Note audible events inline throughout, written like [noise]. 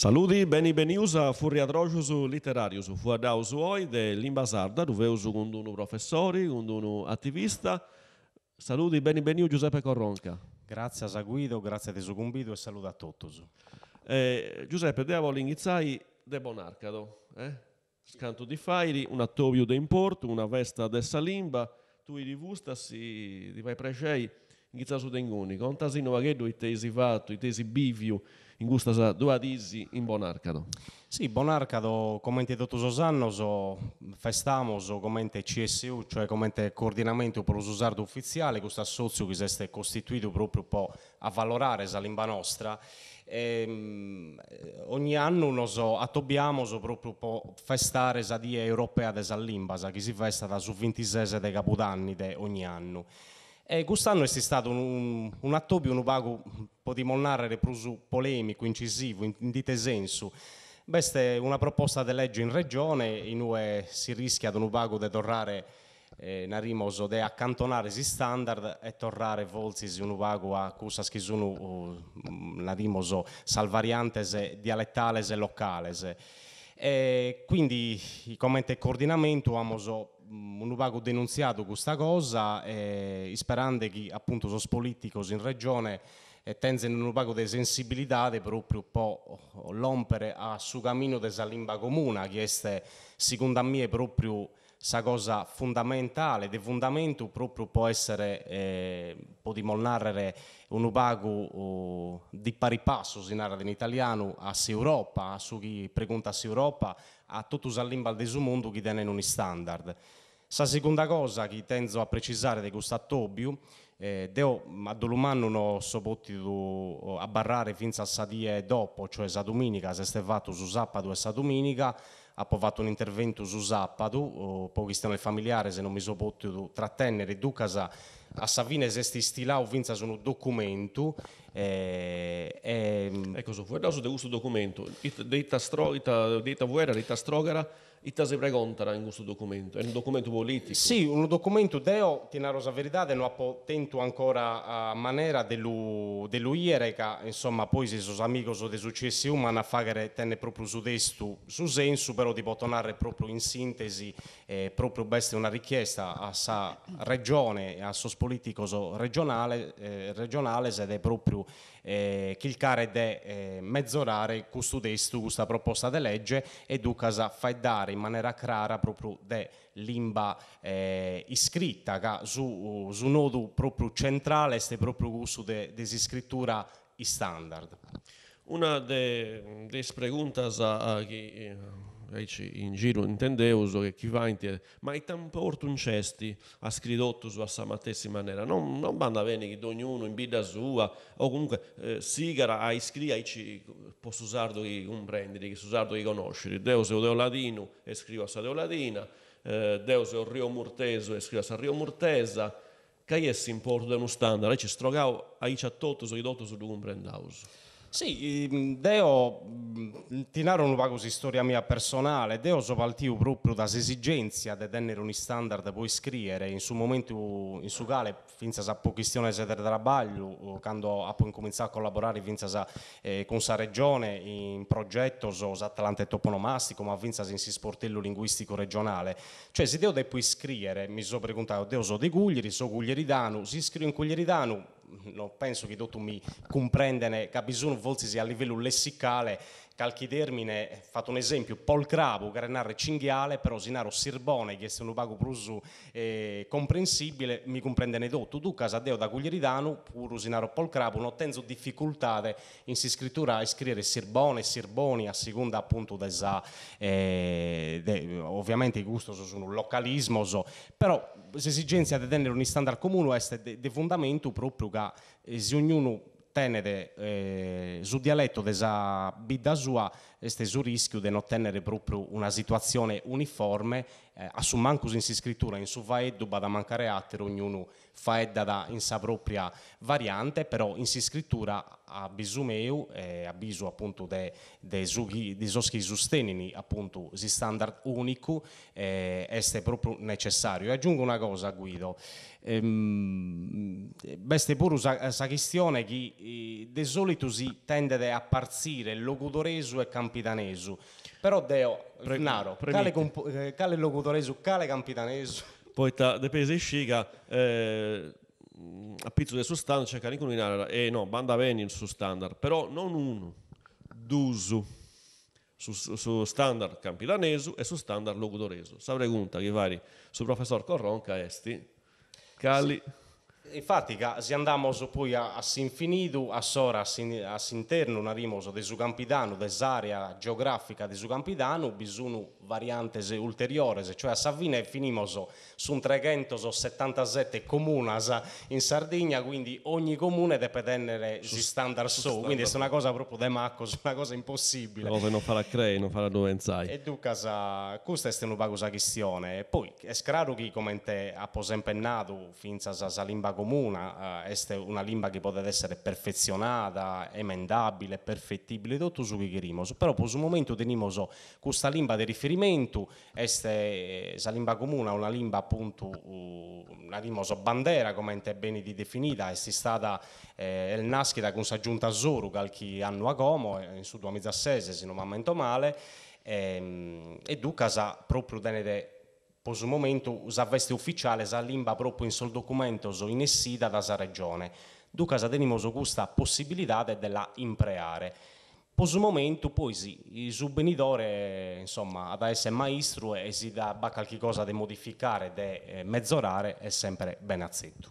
Saluti, beni benius a Furria Drocius Literarius, fu adaus oi de Limba Sarda, duveus con un professore, con un attivista. Saluti, beni beniu Giuseppe Corronca. Grazie a Guido, grazie a te convito e saluto a tutti. Eh, Giuseppe, devo l'inghizzai de Bonarcado, eh? scanto di Fairi, un attovio de importo, una vesta de Salimba, tu i rivustasi, di vai precei, inghizzasu de ingoni, contasi novaghedo i tesi vato, i tesi bivio, in gusto sa due adisi in Bonarcado. Sì, Bonarcado, come detto Sosannoso, festamoso come CSU, cioè come coordinamento per l'ususardo ufficiale, questo associo che si è costituito proprio a valorare la lingua nostra. E, ehm, ogni anno nos attobiamo proprio per festare la Dia Europea della Limba, che si festa da su 26 dei Capodanni de ogni anno. E eh, quest'anno è stato un, un attopio, un vago, un po' di monnare più polemico, incisivo, in, in dite senso. Questa è una proposta di legge in regione in cui si rischia di un vago di tornare eh, narimoso di accantonare si standard e tornare volsi un vago a cosa che sono uh, mm, narimoso salvariantese, dialettales e locales. Eh, e quindi come coordinamento abbiamo non pago denunziato questa cosa, eh, sperando che appunto sono politico in regione e tenze un pago di sensibilità proprio un po' l'ompere a suo cammino della lingua comuna, che è secondo me proprio sa cosa fondamentale, de fondamento proprio può essere, eh, può dimostrare un ubago di pari passo, si narra in italiano, a Europa, a chi pregunta a Europa, a tutta la lingua del mondo che tiene un standard. La seconda cosa che tengo a precisare di questo attobio, eh, deo a Dolumano non so potuto abbarrare fino a sa dopo, cioè sa domenica, se è fatto su Zappa, due sa domenica, ha provato un intervento su Zappadu, po' stiamo il familiare se non mi so potuto trattenere Ducasa a Savine se sti stilao vinza sono eh, ehm ecco, documento eh, eh, ecco so guarda da su questo documento detta stro detta vuera detta strogara Itase pregontara in questo documento? È un documento politico? Sì, un documento deo, tiene rosa verità, non ha potento ancora a maniera dell'UIERE che insomma poi se sono amico dei successi umani a fare tenne proprio su testo, su senso, però di tornare proprio in sintesi, eh, proprio bestia una richiesta a sa regione, a sos politico regionale, eh, regionale ed è proprio eh, chilcare de eh, mezzorare questo testo, questa proposta di legge e duca sa fai dare parlare in maniera chiara proprio della lingua eh, iscritta che su, su nodo proprio centrale è proprio uso dell'iscrittura scrittura standard. Una delle de preguntas a, eh, in giro intendeuso che chi va in tiere, ma i tamporto un cesti a scridotto sulla stessa maniera, non, non banda bene che ognuno in bida sua, o comunque eh, sigara a iscri, a ci posso usarlo di comprendere, che usarlo di conoscere, Deus è un ladino e scrivo a Sadeo Ladina, eh, Deus è un Rio Murteso e scrivo a Rio Murtesa, che è importo di uno standard, e ci strogavo a ha ciattotto, so i dotto, so lo comprendaus. Sì, ehm, deo narro una cosa storia mia personale, deo soprattutto proprio da esigenza di tenere un standard puoi scrivere in su momento in su gale finza sa questione se trabaglio, quando ha poi cominciato a collaborare finza sa eh, con sa regione in progetto so Atlante toponomastico, ma finza in si sportello linguistico regionale. Cioè se deo poi scrivere, mi sono preguntato, deo so di Guglieri, so Guglieridano, si scrive in Guglieridano non penso che tu mi comprendene che ha bisogno forse sia a livello lessicale Calchidermine, eh, fatto un esempio, Polcrabu, Grenarre Cinghiale, però Osinaro Sirbone, che è un pago prusu eh, comprensibile, mi comprende ne nedotto, du casadeo da Guglielidanu, pur Osinaro Polcrabu, non tenzo difficoltà in si scrittura a scrivere Sirbone, Sirboni, a seconda appunto desa, eh, de, ovviamente i gusto sono un localismo, so, però l'esigenza di tenere un standard comune è di fondamento proprio che eh, se ognuno ottenere eh, su dialetto della bida sua questo rischio di non ottenere proprio una situazione uniforme eh, a su mancus in si scrittura, in su vaeddu bada mancare attero, ognuno faedda da in sa propria variante, però in si scrittura a bisumeu, eh, a bisu appunto de, de, sughi, de soschi sostenini appunto si standard unico, eh, este proprio necessario. E aggiungo una cosa Guido, ehm, beste pure sa, sa questione che eh, de solito si tende a parzire logudoresu e campidanesu, però Deo, Pre- Naro, cale, comp- eh, cale locutoresu, cale campitaneso. Poi ta, de pese sciga, eh, a pizzo del suo standard cercare di combinare, eh no, banda bene su standard, però non uno, d'uso. Su, su, standard campilanesu e su standard logudoresu. Sa pregunta che vari su professor Corronca esti, Cali... Sì infatti se andiamo poi a, a Sinfinidu, a Sora, a, sin, a Sinterno, arriviamo a su Campidano, dell'area geografica di su Campidano, bisogna variante ulteriore, cioè a Savina e finimo su 377 comuni in Sardegna, quindi ogni comune deve tenere gli standard su, so, quindi è una cosa proprio de macco, è una cosa impossibile. Dove non farà crei, non farà dove sai. E tu casa, questa è una cosa questione. E poi è scraro che come te ha posempennato, finza sa limba comuna, questa eh, è una lingua che può essere perfezionata, emendabile, perfettibile, tutto su che querimo, però per il momento teniamo questa lingua di riferimento, questa lingua comune è una lingua appunto, uh, una lingua so come è bene definita, è stata eh, il nascita con giunta a Zoru qualche anno a Como, eh, in sud a Mezzassese, se non mi mento male, ehm, e, e Ducas proprio tenere po' sul momento la veste ufficiale sa limba proprio in sol documento so in essida da sa regione. Duca sa tenimoso questa possibilità della impreare. Po' sul momento poi sì, il subvenitore insomma ad essere maestro e si dà qualche cosa da modificare, da eh, mezzorare è sempre ben azzetto.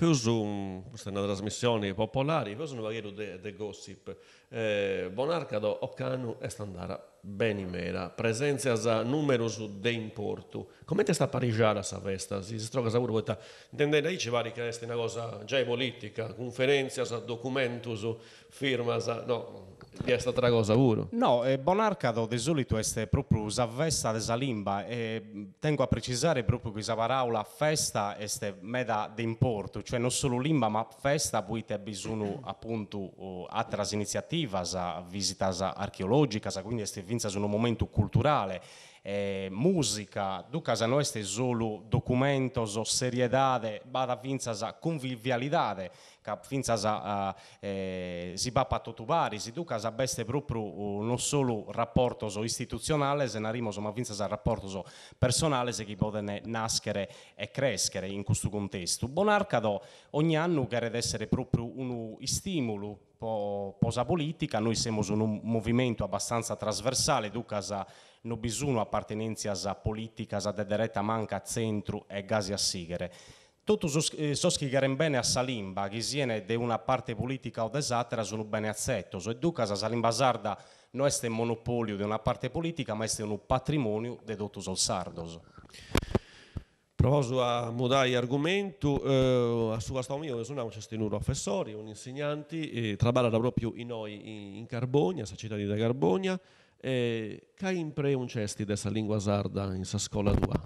Feusun, questa è una trasmissione popolare, Feusun vagheru de, de gossip, eh, Bonarcado, Occanu e Standara, Benimera, presenza a numeroso de importu. Come te sta parigiara sa festa? Si stroga sa pure Intendete, lì ci pare che è una cosa già politica, conferenza, documentus, firma, no, ti è stata una cosa pure? No, eh, Bonarcado di solito è proprio la festa della lingua e tengo a precisare proprio che la parola festa è meda d'importo, cioè non solo limba, ma festa poi c'è bisogno appunto di altre iniziative, visita archeologica, quindi è vinta un momento culturale eh, musica, du casa non è solo documento, so serietà, bada vinza convivialità, finza sa eh, si va a tutubari, si duca a beste proprio uh, non solo rapporto so istituzionale, se narimo, ma finza sa rapporto so personale, se chi può nascere e crescere in questo contesto. Bonarcado ogni anno chiede essere proprio un stimolo po posa politica, noi siamo su un movimento abbastanza trasversale, duca sa no bisuno appartenenza a politica, sa de diretta manca centro e gasi a sigere. Tutto Toto soschigaren eh, bene a Salimba, che siene de una parte politica o desatra sono bene a Zettoso e Ducas a Salimba Sarda non è monopolio di una parte politica, ma è un patrimonio di tutto il Sardos. Provo a mudare argomento, eh, a suo stato mio sono un cestino professore, un insegnante, eh, lavora proprio in noi in, Carbogna, la città di Carbogna, eh, che impre un cesti questa lingua sarda in questa scuola tua.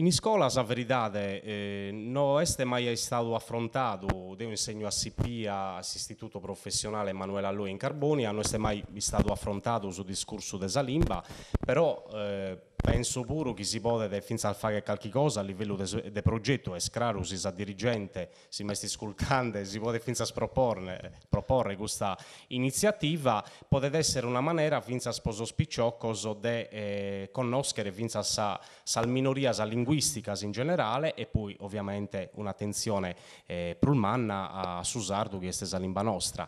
In scuola, a veridade, eh, non è mai stato affrontato, io insegno a SIPIA, all'Istituto Professionale Emanuele Alloi in Carbonia, non è mai stato affrontato sul discorso della lingua, però... Eh, penso pure che si può fare qualche cosa a livello del progetto e scraro si sa dirigente si mette sculcante si può proporre, proporre, questa iniziativa potrebbe essere una maniera finza sposo spicciocco di eh, conoscere finza sa, sa minoria sa linguistica in generale e poi ovviamente un'attenzione eh, prulmanna a Susardo che è stesa lingua nostra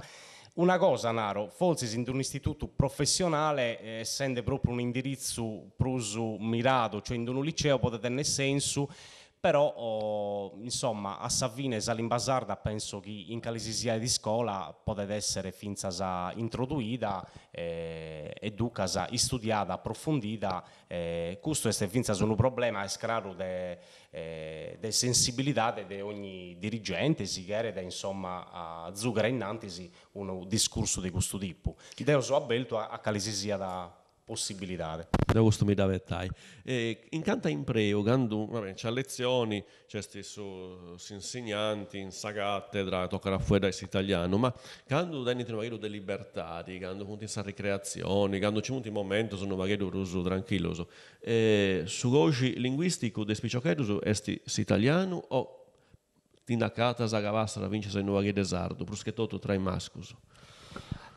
una cosa, Naro, forse in un istituto professionale, eh, essendo proprio un indirizzo prusu mirato, cioè in un liceo potete nel senso però oh, insomma a Savina e Salimbasarda penso che in Calesisia di scuola poteva essere finza introduita eh, educasa, studiata, approfondita eh, questo è finza un problema escraro de, eh, de sensibilità di ogni dirigente si chiede insomma a Zucca innantisi un discorso di questo tipo. devo so abbelto a, a Calesisia da possibilità. Da questo mi dava tai. E in in preo, quando c'è lezioni, c'è stesso insegnanti, in sa cattedra, tocca a fuori dai italiano, ma quando dai dentro magari dei libertari, quando conti sa ricreazione, quando c'è un momento sono magari ruso tranquillo, eh, su goci linguistico di spicciochetto è italiano o tindacata sa cavassara vince se nuova che desardo, tutto tra i mascus.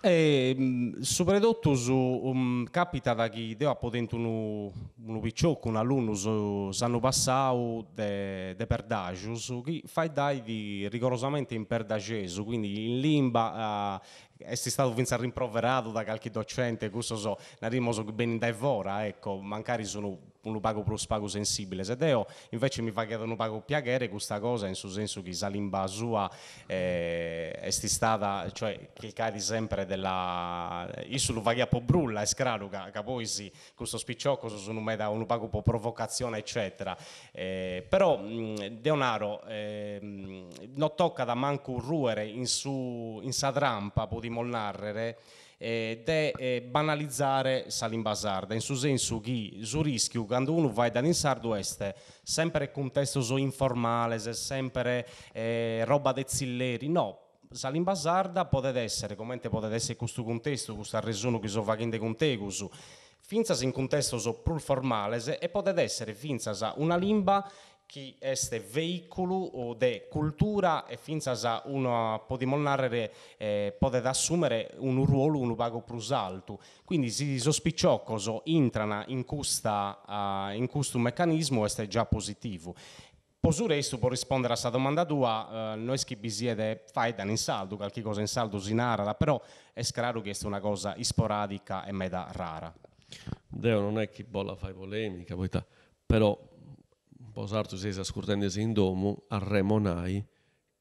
E, eh, mm, su um, capita da chi deu ha dentro un, un picciocco, un alunno su Sanno Passau de, de Perdagius, che fa dai rigorosamente in perdagesu, quindi in limba uh, è stato fin rimproverato da qualche docente, questo so, narimo so ben in devora, ecco, mancari sono un pago pro spago sensibile. Se deo invece mi fa chiedere un pago piacere questa cosa, in senso che salimba sua eh, è stata, cioè che cadi sempre della... Io lo fagia po' brulla e scraluca, che poi sì, questo spicciocco me da un pago po' provocazione, eccetera. Eh, però Deonaro eh, non tocca da manco ruere in su in sa trampa, po' di mollarrere, ed eh, è eh, banalizzare Salimbasarda. In su senso che su rischio, quando uno va da dall'insardo este, sempre contesto so informale, se sempre eh, roba de zilleri, no, Salimbasarda può essere, come potete essere questo contesto, questa resona che so facendo con te, finza in contesto so plurformale e potete essere finza una limba chi este veicolo o de cultura e finza sa uno può dimollare eh, può assumere un ruolo un vago plus alto quindi si sospicciò cosa entrano in questa uh, in questo meccanismo este già positivo Posure questo può rispondere a questa domanda tua, eh, noi che bisiede fai dan in saldo, qualche cosa in saldo si narra, però è chiaro che è una cosa sporadica e meda rara. Deo non è chi bolla fai polemica, però Posartu sesa scurtendese in domo, Remonai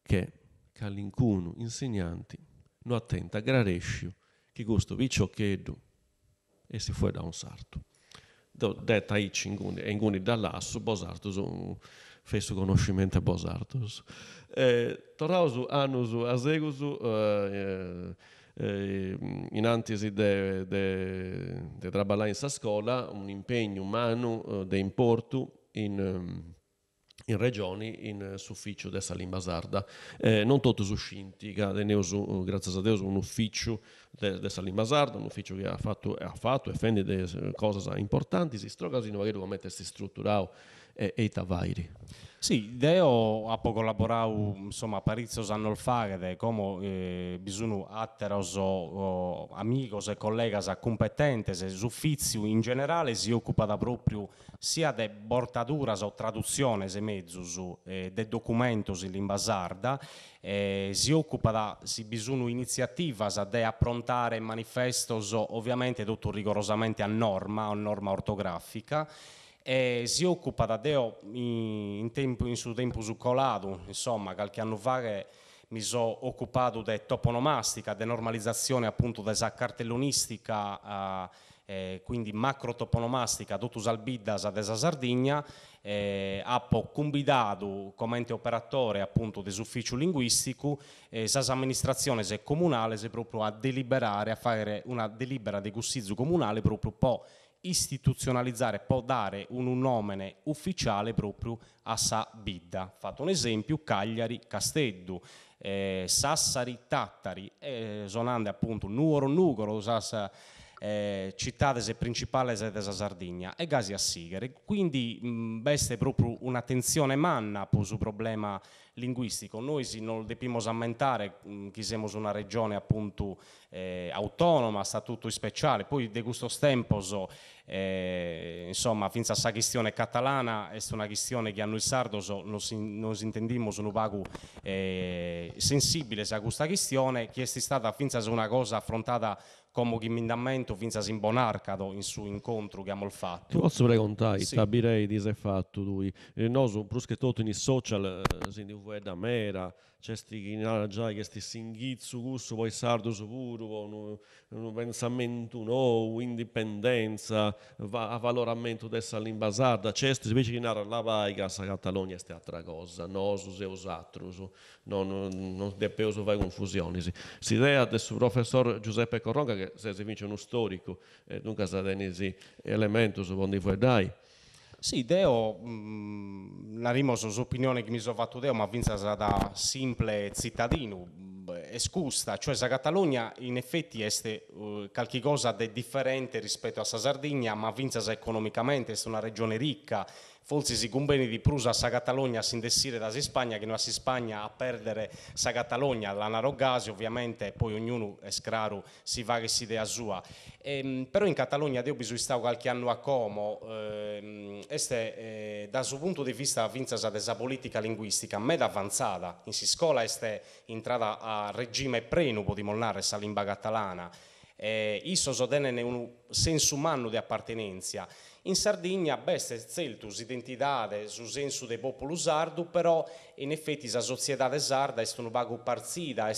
che calincuno insegnanti, non attenta, a grarescio, che gusto viciochedu, e si fu da un sarto. Detta ic inguni, e inguni dall'asso, Bosartus un fesso conoscimento a Bosartus. Eh, torrausu annusu asegusu, eh, eh, eh, in antesi di de, traballar in sa scuola, un impegno umano eh, de importu, in, ehm, in regioni in eh, sufficio dessa limbasarda. Eh, non tutti sono usciti, grazie a Dio, un ufficio del, del Salim Basardo, un ufficio che ha fatto, e ha fatto e fende eh, cose importanti, si stroga, in magari come mettersi strutturato e, e i tavairi. Sì, deo ha collaborato insomma parizzo anno il fare, come eh, bisogno atteros o, amigos e collegas competentes e suffiziu in generale si occupa da proprio sia de bortaduras o traduzione se mezzus eh, de documentos in basarda eh, si occupa di bisogno iniziativa di approntare manifesto ovviamente tutto rigorosamente a norma, a norma ortografica e si occupa da Deo in, tempo, in suo tempo su Colado, insomma qualche anno fa che mi sono occupato di toponomastica, di normalizzazione appunto della cartellonistica eh, eh, quindi toponomastica dotus albidas ad esa Sardigna, eh, appo cumbidadu ente operatore appunto desufficio linguistico, eh, sas amministrazione se comunale se proprio a deliberare, a fare una delibera di gussizio comunale proprio po' istituzionalizzare, può dare un nomine ufficiale proprio a sa bidda. Fatto un esempio, Cagliari Casteddu, eh, Sassari Tattari, eh, sonande appunto Nuoro Nugoro, Sassari eh, cittades principale della Sardegna e gasi a Sigere. Quindi mh, mm, è proprio un'attenzione manna sul problema linguistico. Noi si non dobbiamo ammentare mm, che siamo una regione appunto eh, autonoma, statuto speciale, poi di gusto tempo eh, insomma, fin sa questione catalana è una questione che a noi sardo non si, non su un vago eh, sensibile a questa questione, che è stata fin sa una cosa affrontata come che mi indamento fin si imbonarcato in suo incontro che abbiamo fatto. Posso preguntare, sì. tabirei di se fatto lui, eh, no, su bruschetto in social, eh, si dice da mera, c'è sti già che sti singhizzu gusto, poi sardo su puro, un, un pensamento nuovo, indipendenza, va, avvaloramento dessa lingua sarda, c'è sti invece che narra la vaiga, la Catalogna sti altra cosa, no, su se usatru, su, no, non, non deppeo su vai non, Si, si rea non, professor Giuseppe Corronga che se si vince uno storico, eh, dunque saranno questi elementi secondo voi dai? Sì, Deo, mh, mm, la rimoso opinione che mi sono fatto Deo, ma Vinza da simple cittadino, è mm, escusta, cioè la Catalogna in effetti è uh, eh, qualcosa di differente rispetto a Sardegna, ma Vinza economicamente è una regione ricca, forse si conviene di Prusa a Sa Catalogna a sindessire da si Spagna che non si Spagna a perdere Sa Catalogna, l'anarogasi ovviamente, poi ognuno è scraro, si va che si idea sua. Ehm, però in Catalogna io bisogna stare qualche anno a Como, ehm, este, eh, da suo punto di vista vinzasa della politica linguistica, a me avanzata, in si scuola este entrata a regime prenupo di mollare sa lingua catalana, eh, isso so un senso umano di appartenenza. In Sardegna, beh, se celtus identidade susensu de popolo sardo, però in effetti la società sarda è un vago parzida, è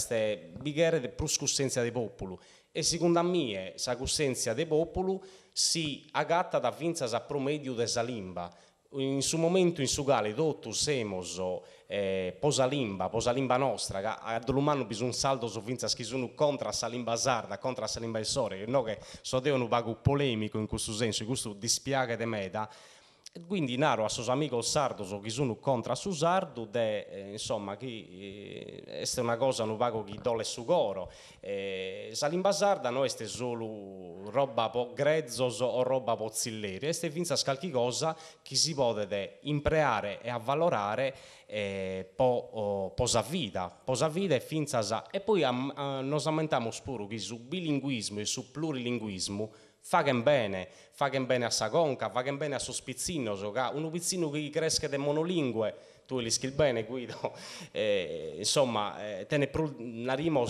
una bighere de pruscussenza de popolo. E secondo me, questa coscienza de popolo si agatta da vinzas a promedio della limba, in su momento in Sugale, Dottu, Semoso, eh, posa Posalimba nostra, a Dolumano bisogna saldo su Vinza Schisunu contro Salimba Sarda, contro Salimba Il Sore, no che so devono un vago polemico in questo senso, in questo dispiace de meda, quindi naro a sos amigos sardos o chi sono contra su sardo de, eh, insomma, chi eh, este una cosa non vago chi dole su coro. Eh, sa sarda non este solo roba po grezzos o roba pozzilleri zilleri, este finza scalchi cosa chi si potete impreare e avvalorare eh, po, oh, posa vita, posa vita e finza sa. E poi am, a, nos aumentiamo spuro che su bilinguismo e su plurilinguismo Faghen bene, faghen bene a Sagonca, faghen bene a Sospizzino, un upizzino che cresce de monolingue, tu li schil bene Guido, [laughs] eh, insomma, eh, te ne pro, narimo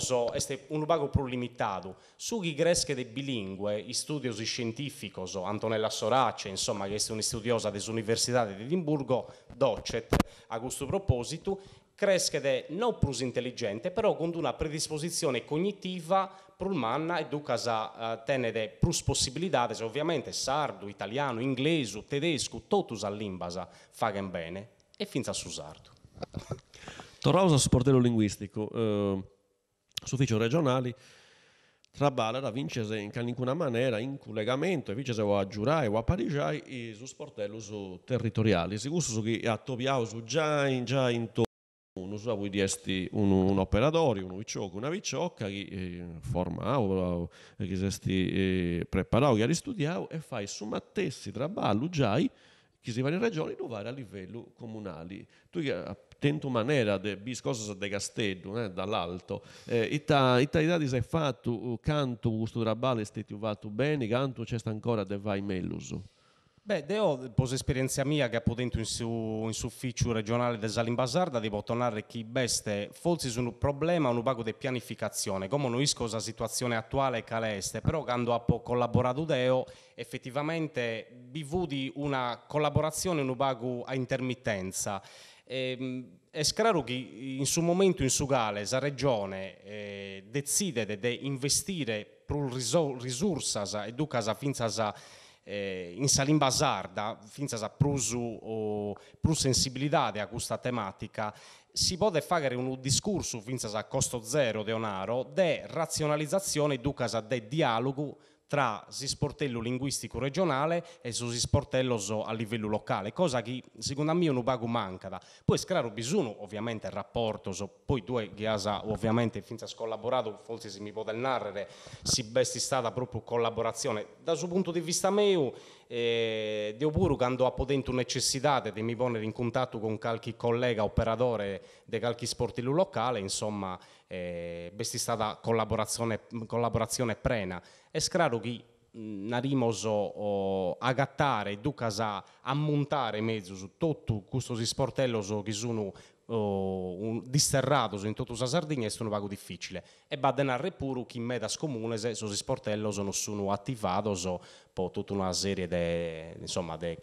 un pago più limitato, su chi cresce de bilingue, i studiosi scientifici, Antonella Sorace, insomma, che è una studiosa dell'Università di Edimburgo, docet, a questo proposito, cresce de non più intelligente, però con una predisposizione cognitiva e educas a eh, tenere plus possibilidades, ovviamente, sardo, italiano, inglese, tedesco, totus a limbasa fa bene e finza su sardo. Tornaus a sportello linguistico, eh, sufficio regionali, tra Balara vincese in calicuna maniera in collegamento e vincese a Giurai o a Parigiai e su sportello su territoriali. Sicuro su che a Tobiao già in già in to uno a cui diesti un, un operatorio, un vicioco, una vicioca che eh, formavo, eh, che sesti eh, preparavo, che studiavo e fai su mattessi traballo già che si va in regione lo va a livello comunale. Tu tento maniera di biscosa de Castello, eh, dall'alto. Eh, ita, ita idadi si fatto, canto questo traballo è stato fatto bene, canto c'è ancora de vai melluso. Beh, io posso esperienza mia che appunto in su, in ufficio regionale del Salim Basarda devo tornare che beste forse sono un problema, un pago di pianificazione, come noi la situazione attuale che è però quando ho collaborato deo effettivamente vi una collaborazione, un pago a intermittenza. E, ehm, è chiaro che in su momento in su Gales la regione eh, decide di de investire più risorse e ducas finza eh, in Salim Bazar, da finza sa prusu, o, più sensibilità a questa tematica, si può fare un discorso finza sa costo zero de onaro, de razionalizzazione ducasa de dialogo tra sisportello linguistico regionale e su sisportello a livello locale, cosa che secondo me non un manca. Poi scraro bisogno ovviamente il rapporto, so, poi due che ovviamente finza scollaborato, forse se mi può narrare, si besti stata proprio collaborazione. Da suo punto di vista mio, eh, devo pure quando ho potente necessità di mi ponere in contatto con qualche collega operatore di qualche sportello locale, insomma, e eh, questa è stata collaborazione, collaborazione prena. E scraro che mm, narimoso o, agattare, ducas a ammontare mezzo su tutto questo sportello che sono o, disterrato in tutta la Sardegna è un vago difficile e va denare pure chi in medas se sono sportello sono attivato per tutta una serie di insomma de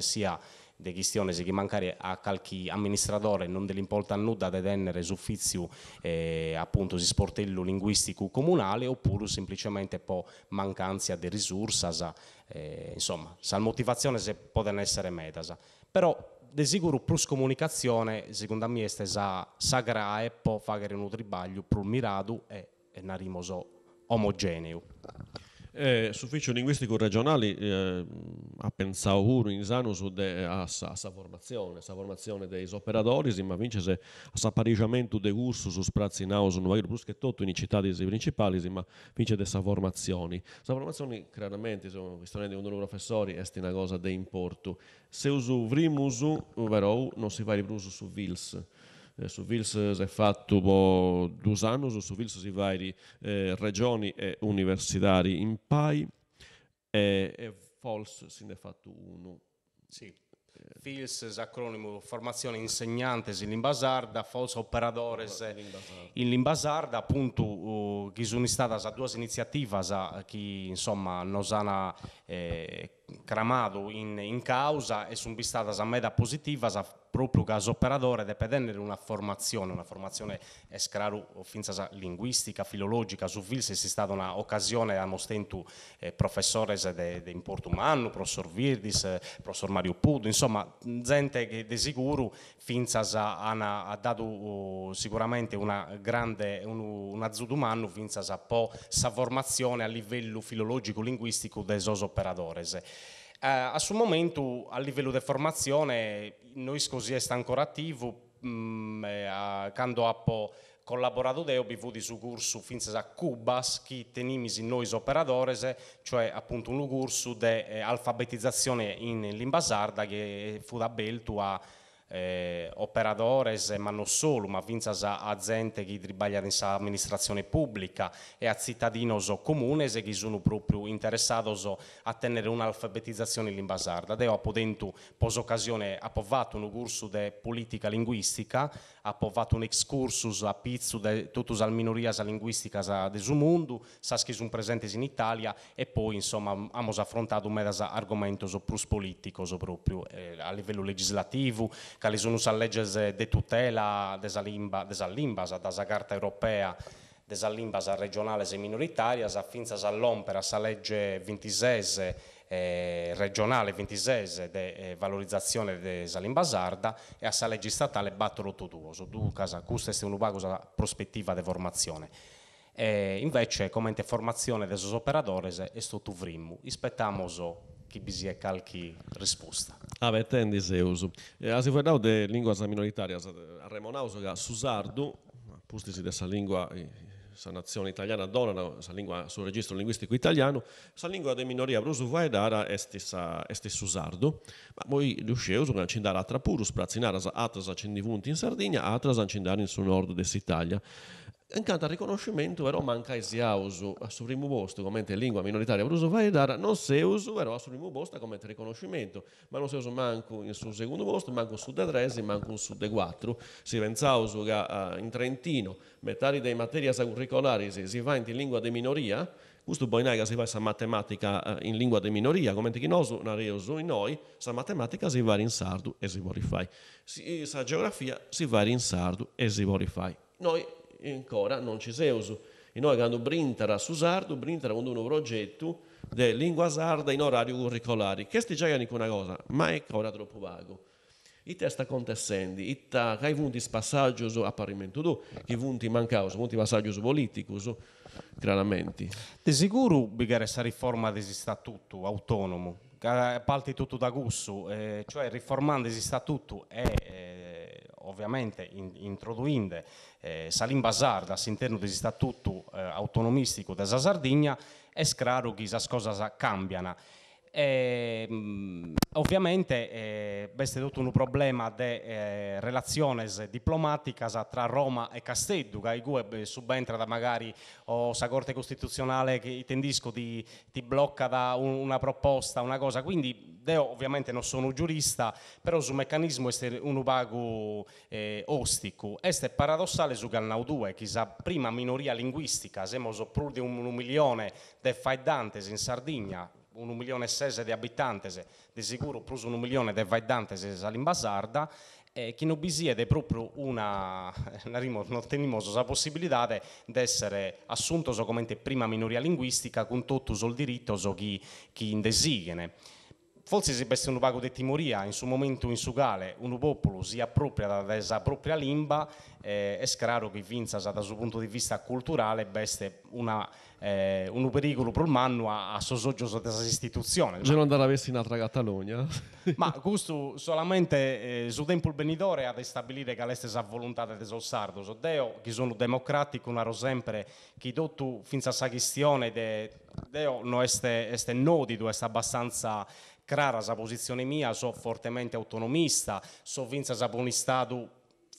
sia de chistione che mancare a qualche amministratore non dell'importa nuda da tenere suffiziu eh, appunto si sportello linguistico comunale oppure semplicemente po mancanza di risorse eh, insomma sa motivazione se può essere metasa però di sicuro plus comunicazione secondo me è stessa sagra e può fare un tribaglio più mirato e, e narimoso omogeneo eh, S'ufficio linguistico regionale eh, ha pensato pure in Sanus a questa formazione, questa formazione dei operatori, ma vince se a sappareggiamento dei corsi su sprazzi in auso, Nuvairo plus che tutto in città principali, ma vince questa formazione. Questa formazione chiaramente, sono questione di uno dei professori, è una cosa di importo. Se uso, primo uso, non si fa il più su Vils eh, su Vils eh, è fatto due anni, su Vils si vai eh, regioni e universitari in PAI e, e Fols se ne è fatto uno. Sì. FILS, acronimo Formazione Insegnantes in Limbasarda, Fos Operadores in Limbasarda, appunto uh, che sono state due iniziative chi insomma Nosana eh, cramato in, in, causa e sono stata sameda positiva proprio caso operatore dipendendo da una formazione, una formazione escraru finza linguistica, filologica, su vil Vils è stata un'occasione a Mostentu eh, professore di de, importo umano, professor Virdis, eh, professor Mario Pudo, insomma gente che di sicuro finza ha dato uh, sicuramente una grande, un, una zudumano finza sa po' sa formazione a livello filologico-linguistico dei sos operatores. Eh, a suo momento, a livello di formazione, noi così è ancora attivo, mh, mm, eh, quando abbiamo collaborato deo bivu di su curso finzas a Cubas che tenimisi noi operadores, cioè appunto un curso di eh, alfabetizzazione in lingua sarda che fu da Beltu a eh, operadores, ma non solo, ma vinzas aziende che tribagliano in amministrazione pubblica e a cittadinos comunes che sono proprio interessati a tenere un'alfabetizzazione in lingua sarda. Deo appodentu pos occasione appovato un corso di politica linguistica, appovato un excursus a pizzo di tutte le minorias linguistiche de su mondo, sas che sono presenti in Italia e poi insomma abbiamo affrontato un argomento prus politico proprio eh, a livello legislativo cali sono le leggi di tutela dell'imbasa, della Carta Europea dell'imbasa regionale e minoritaria, affinché all'ompera la legge 26 eh, regionale 26 di eh, valorizzazione dell'imbasarda e alla legge statale battolo tutto. Dunque, questa è una prospettiva di formazione. E eh, invece, come formazione dei operatori, è tutto vrimmo. Ispettiamo ki bizie kalki respusta. A bet endi zeusu. Eh, a si verdau de linguas minoritarias eh, a Remonauso ga susardu, pustisi dessa lingua sa nazione italiana donana, sa lingua, sul registro linguistico italiano, sa lingua de minoria brusu vaedara estis, estis susardu, ma poi riusceus a cindare atra purus, prazinaras atras a cindivunti in Sardegna, atras a cindare in sul nord dell'Italia. Italia. Incanto al riconoscimento, però, manca esiauso a sul primo posto, come lingua minoritaria bruso validara, non se uso, però, a sul primo posto come riconoscimento, ma non se uso manco in sul secondo posto, manco su de tre, manco su de quattro. Si pensauso che uh, in Trentino, metà dei materie curricolari si, si fa in lingua di minoria, questo poi si fa sa matematica in lingua di minoria, come ti chinoso, nareoso in noi, sa matematica si va in sardo e si vuole fare. Sa geografia si va in sardo e si vuole fare. Noi e ancora non ci seuso. E noi quando brintara su sardo, brintara con un progetto di lingua sarda in orario curricolare. Che già è una cosa, ma è ancora troppo vago. I testa contessendi, i hai punti passaggio su apparimento tu, che punti mancavano, punti passaggio politico, su chiaramente. Di sicuro, bigare questa riforma esista tutto, autonomo, parti tutto da gusto, eh, cioè riformando esista tutto è. Eh, ovviamente in, introduendo eh, Salim Bazar dall'interno del statuto eh, autonomistico della Sardegna, è chiaro che le cose cambiano. E, ehm, mh, ovviamente eh, questo è tutto un problema di eh, relazione diplomatica tra Roma e Castedduca, i cui subentra da magari o oh, sa Corte Costituzionale che tendisco ti, ti blocca da un, una proposta, una cosa, quindi io ovviamente non sono giurista, però sul meccanismo è un pago eh, ostico, questo è paradossale su Gannau 2, che sa prima minoria linguistica, siamo so più di un, un milione di fai Dantes in Sardegna, un milione e sese di abitanti, di sicuro plus un milione di vaidanti in Basarda, e che non bisiede proprio una, [laughs] non teniamo la possibilità di essere assunto come prima minoria linguistica con tutto il diritto chi che desigene. Forse se avesse un pago di timoria, in suo momento in Sugale, un popolo si appropria della propria lingua, eh, è chiaro che Vinza, dal suo punto di vista culturale, beste una, eh, un pericolo per il manno a, a sossoggio questa istituzione. Se non andare a in altra Catalogna. [laughs] ma questo [laughs] solamente eh, su tempo il benidore ha di stabilire che l'estes sa volontà del Sardo, so deo che sono democratico, non sempre che dotto finza sa questione, de, deo no este, nodi nodido, è abbastanza Crara za posizione mia so fortemente autonomista, so vinza za buon Stato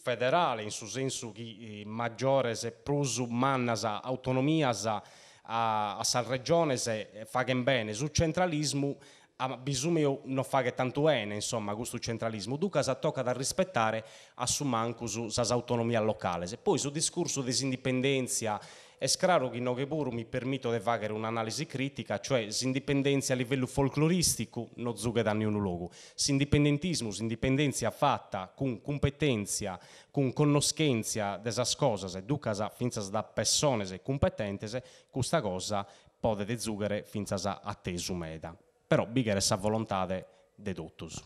federale, in su senso che eh, maggiore se plus manna sa autonomia sa a, a sa regione se faghen bene, sul centralismo a bisogno non fare tanto bene, insomma, questo centralismo. Duca si tocca da rispettare a su manco sa autonomia locale. Se poi sul discorso disindipendenza è scraro che in pur mi permetto di fare un'analisi critica, cioè s'indipendenza a livello folcloristico non zuga da nessun luogo, s'indipendentismo, s'indipendenza fatta con competenza, con conoscenza delle cose, educasa finza da persone competenti, questa cosa può de zugare finza a tesumeda. Però bigare sa volontà de dottus.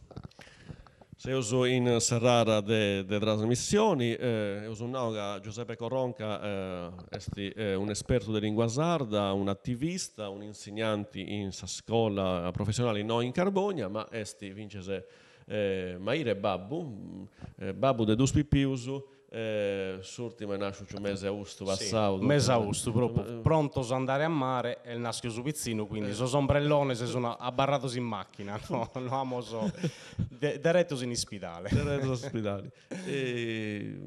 Se uso in Serrara de, de trasmissioni, eh, uso nauga eh, Giuseppe Coronca, eh, esti, eh, un esperto di lingua sarda, un attivista, un insegnante in sa scuola professionale non in Carbogna, ma esti vincese eh, Maire Babbu, mm, eh, Babbu de Duspipiusu, eh, s'ultima nasce un mese agosto passato sì, mese agosto proprio eh, pronto ad andare a mare e il naschio su pizzino quindi eh. so sombrellone se sono abbarrato in macchina [laughs] no, no amo so diretto in ospedale diretto in ospedale e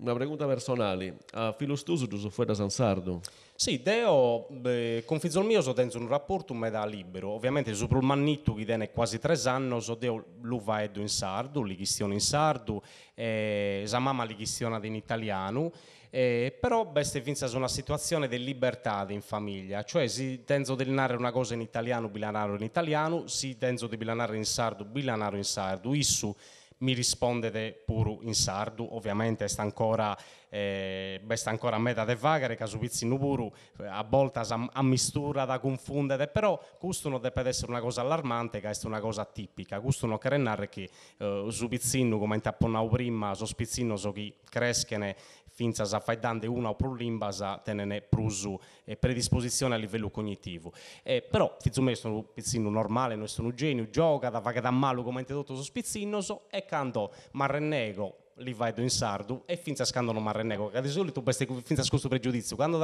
una pregunta personale. A filostoso tu fue da San Sardo? Sì, Deo eh, con Fizolmio tengo un rapporto un da libero. Ovviamente il Prulmannitto che tiene quasi tre anni, so Deo l'uva edo in sardo, li chistiono in sardo, eh, sa mamma li chistiona in italiano. Eh, però questa è una situazione di libertà in famiglia, cioè si tenzo di narrare una cosa in italiano, bilanaro in italiano, si tenzo di bilanare in sardo, bilanaro in sardo, issu mi rispondete pur in sardu, ovviamente sta ancora eh, besta ancora a metà de vagare, casu nuburu, eh, a volte a mistura da confondere, però questo non deve essere una cosa allarmante, che è una cosa tipica, questo non vuol che eh, su pizzino, come intapponnavo prima, su pizzino so chi crescene finza sa fai dante una o più limba sa tenene prusu eh, predisposizione a livello cognitivo. Eh, però fizume sono un pizzino normale, non sono un genio, gioca da vaga da malo come detto su so, pizzino so, e quando marrennego lì vai in sardo e finza scandalo ma rennego che di solito queste finza scusto pregiudizio quando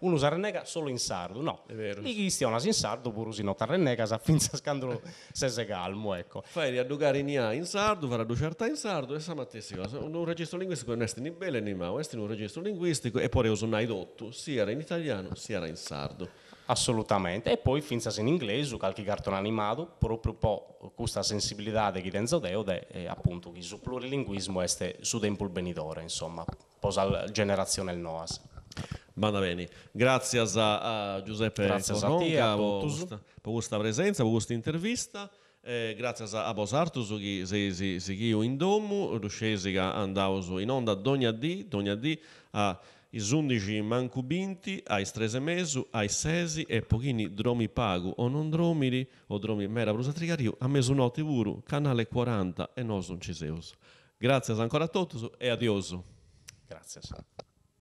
uno usa rennega solo in sardo no è vero e chi in sardo pur usi nota rennega sa finza scandalo se se calmo ecco fai riadducare in IA in sardu farà ducerta in sardo e sa mattessi cosa un registro linguistico non è né bene né è un registro linguistico e poi usa un aidotto sia in italiano sia in sardo Assolutamente. E poi finza in inglese, qualche cartone animato, proprio po' questa sensibilità di chi tenzo deode, e appunto che su plurilinguismo este su tempo il benidore, insomma, posa generazione il noas. Bada bene, grazie a, Giuseppe grazie per questa presenza, per questa intervista. Eh, grazie a Bos Artus che si, si, si in domu, Ruscesica andavano in onda ogni di, ogni dì a i undici mancubinti, strese mesu, ais sesi e pochini dromi pagu o non dromili o dromi mera brusatrigariu a mesunoti vuru, canale 40 e nosun ciseus. Grazie ancora a tutti e adioso. Grazie.